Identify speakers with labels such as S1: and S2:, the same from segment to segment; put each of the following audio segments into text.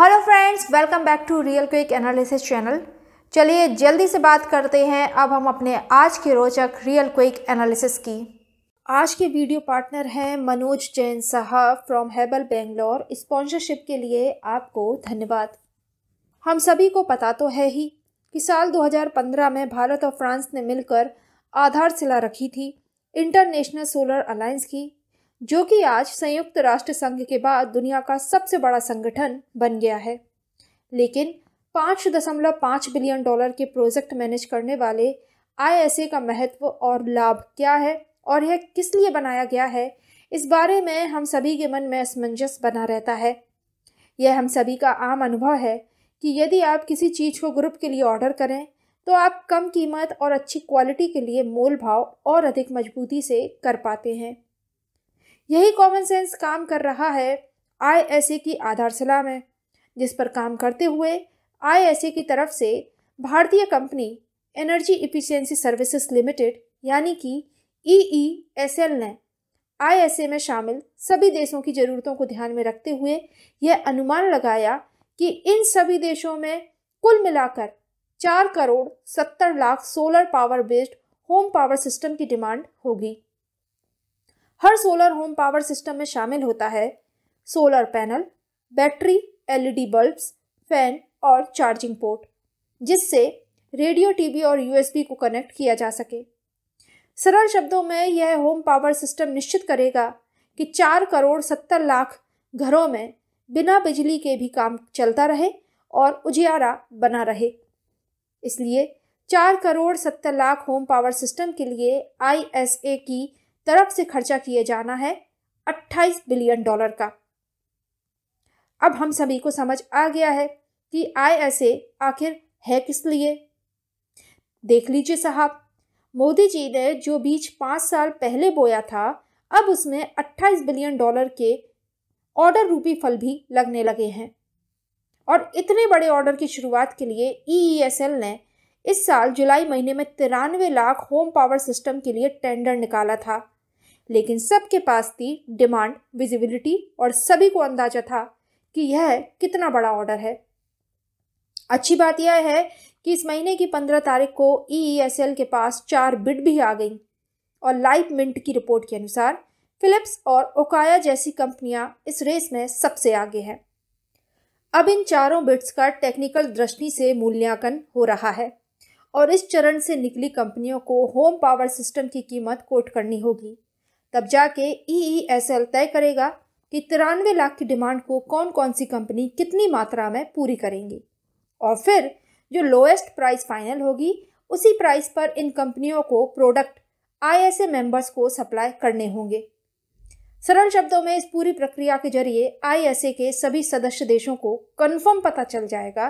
S1: hello friends welcome back to real quick analysis channel चलिए जल्दी से बात करते हैं अब हम अपने आज के रोचक रियल क्विक एनालिसिस की आज के वीडियो पार्टनर हैं मनोज जैन साहब फ्रॉम हैबल बेंगलोर स्पॉन्सरशिप के लिए आपको धन्यवाद हम सभी को पता तो है ही कि साल 2015 में भारत और फ्रांस ने मिलकर आधारशिला रखी थी इंटरनेशनल सोलर अलायंस की जो कि आज संयुक्त राष्ट्र संघ के बाद दुनिया का सबसे बड़ा संगठन बन गया है लेकिन पाँच दशमलव पाँच बिलियन डॉलर के प्रोजेक्ट मैनेज करने वाले आईएसए का महत्व और लाभ क्या है और यह किस लिए बनाया गया है इस बारे में हम सभी के मन में असमंजस बना रहता है यह हम सभी का आम अनुभव है कि यदि आप किसी चीज़ को ग्रुप के लिए ऑर्डर करें तो आप कम कीमत और अच्छी क्वालिटी के लिए मोल भाव और अधिक मजबूती से कर पाते हैं यही कॉमन सेंस काम कर रहा है आई की आधारशिला में जिस पर काम करते हुए आई की तरफ से भारतीय company energy efficiency services limited यानी कि ई ई एस एल ने आई में शामिल सभी देशों की ज़रूरतों को ध्यान में रखते हुए यह अनुमान लगाया कि इन सभी देशों में कुल मिलाकर चार करोड़ सत्तर lakh solar power based home power system की डिमांड होगी हर सोलर होम पावर सिस्टम में शामिल होता है solar panel battery LED bulbs, fan और चार्जिंग पोर्ट जिससे रेडियो टीवी और यूएसबी को कनेक्ट किया जा सके सरल शब्दों में यह होम पावर सिस्टम निश्चित करेगा कि चार करोड़ सत्तर लाख घरों में बिना बिजली के भी काम चलता रहे और उजियारा बना रहे इसलिए चार करोड़ सत्तर लाख होम पावर सिस्टम के लिए आई की तरफ से खर्चा किए जाना है 28 बिलियन डॉलर का अब हम सभी को समझ आ गया है कि आईएसए आखिर है किस लिए देख लीजिए साहब मोदी जी ने जो बीच पांच साल पहले बोया था अब उसमें 28 बिलियन डॉलर के ऑर्डर रूपी फल भी लगने लगे हैं और इतने बड़े ऑर्डर की शुरुआत के लिए ईईएसएल e e ने इस साल जुलाई महीने में तिरानवे लाख होम पावर सिस्टम के लिए टेंडर निकाला था लेकिन सबके पास थी डिमांड विजिबिलिटी और सभी को अंदाजा था कि यह कितना बड़ा ऑर्डर है अच्छी बात यह है कि इस महीने की पंद्रह तारीख को ई e e के पास चार बिड भी आ गई और लाइव मिंट की रिपोर्ट के अनुसार फिलिप्स और ओकाया जैसी कंपनियां इस रेस में सबसे आगे हैं अब इन चारों बिट्स का टेक्निकल दृष्टि से मूल्यांकन हो रहा है और इस चरण से निकली कंपनियों को होम पावर सिस्टम की कीमत कोट करनी होगी तब जाके ई e e तय करेगा कि तिरानवे लाख की डिमांड को कौन कौन सी कंपनी कितनी मात्रा में पूरी करेंगी और फिर जो लोएस्ट प्राइस फाइनल होगी उसी प्राइस पर इन कंपनियों को प्रोडक्ट आईएसए मेंबर्स को सप्लाई करने होंगे सरल शब्दों में इस पूरी प्रक्रिया के जरिए आईएसए के सभी सदस्य देशों को कन्फर्म पता चल जाएगा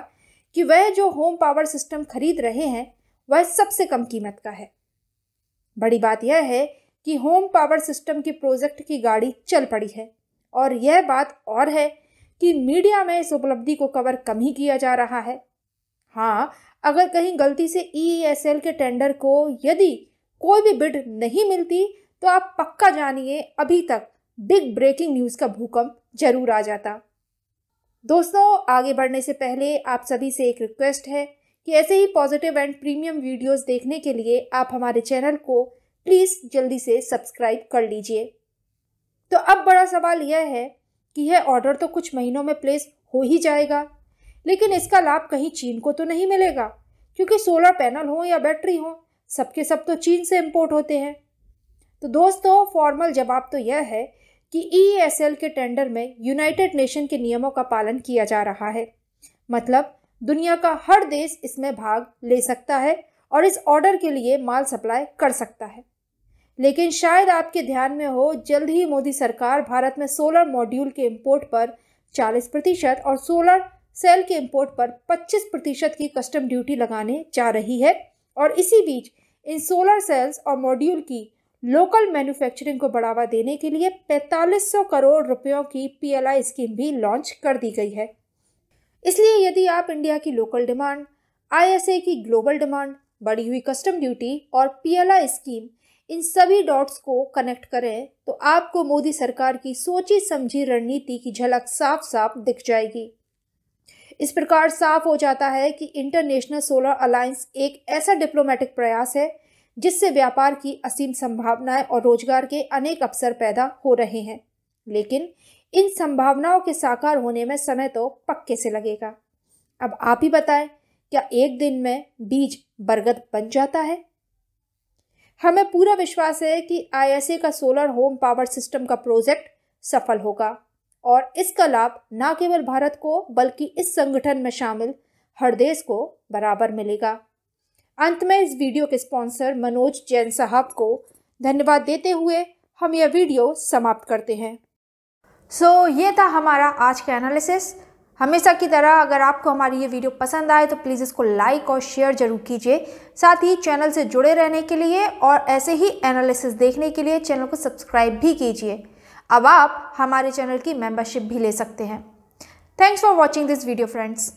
S1: कि वह जो होम पावर सिस्टम खरीद रहे हैं वह सबसे कम कीमत का है बड़ी बात यह है कि होम पावर सिस्टम के प्रोजेक्ट की गाड़ी चल पड़ी है और यह बात और है कि मीडिया में इस उपलब्धि को कवर कम ही किया जा रहा है हाँ अगर कहीं गलती से ई e e के टेंडर को यदि कोई भी बिड नहीं मिलती तो आप पक्का जानिए अभी तक बिग ब्रेकिंग न्यूज़ का भूकंप जरूर आ जाता दोस्तों आगे बढ़ने से पहले आप सभी से एक रिक्वेस्ट है कि ऐसे ही पॉजिटिव एंड प्रीमियम वीडियोस देखने के लिए आप हमारे चैनल को प्लीज़ जल्दी से सब्सक्राइब कर लीजिए तो अब बड़ा सवाल यह है कि यह ऑर्डर तो कुछ महीनों में प्लेस हो ही जाएगा लेकिन इसका लाभ कहीं चीन को तो नहीं मिलेगा क्योंकि सोलर पैनल हो या बैटरी हो सबके सब तो चीन से इम्पोर्ट होते हैं तो दोस्तों फॉर्मल जवाब तो यह है कि ई e के टेंडर में यूनाइटेड नेशन के नियमों का पालन किया जा रहा है मतलब दुनिया का हर देश इसमें भाग ले सकता है और इस ऑर्डर के लिए माल सप्लाई कर सकता है लेकिन शायद आपके ध्यान में हो जल्द ही मोदी सरकार भारत में सोलर मॉड्यूल के इम्पोर्ट पर 40 प्रतिशत और सोलर सेल के इम्पोर्ट पर 25 प्रतिशत की कस्टम ड्यूटी लगाने जा रही है और इसी बीच इन सोलर सेल्स और मॉड्यूल की लोकल मैन्युफैक्चरिंग को बढ़ावा देने के लिए 4500 करोड़ रुपयों की पी स्कीम भी लॉन्च कर दी गई है इसलिए यदि आप इंडिया की लोकल डिमांड आई की ग्लोबल डिमांड बढ़ी हुई कस्टम ड्यूटी और पी स्कीम इन सभी डॉट्स को कनेक्ट करें तो आपको मोदी सरकार की सोची समझी रणनीति की झलक साफ साफ दिख जाएगी इस प्रकार साफ हो जाता है कि इंटरनेशनल सोलर अलायंस एक ऐसा डिप्लोमेटिक प्रयास है जिससे व्यापार की असीम संभावनाएं और रोजगार के अनेक अवसर पैदा हो रहे हैं लेकिन इन संभावनाओं के साकार होने में समय तो पक्के से लगेगा अब आप ही बताएं क्या एक दिन में बीज बरगद बन जाता है हमें पूरा विश्वास है कि आईएसए का सोलर होम पावर सिस्टम का प्रोजेक्ट सफल होगा और इसका लाभ न केवल भारत को बल्कि इस संगठन में शामिल हर देश को बराबर मिलेगा अंत में इस वीडियो के स्पॉन्सर मनोज जैन साहब को धन्यवाद देते हुए हम यह वीडियो समाप्त करते हैं सो so, ये था हमारा आज का एनालिसिस हमेशा की तरह अगर आपको हमारी ये वीडियो पसंद आए तो प्लीज़ इसको लाइक और शेयर जरूर कीजिए साथ ही चैनल से जुड़े रहने के लिए और ऐसे ही एनालिसिस देखने के लिए चैनल को सब्सक्राइब भी कीजिए अब आप हमारे चैनल की मेंबरशिप भी ले सकते हैं thanks for watching this video friends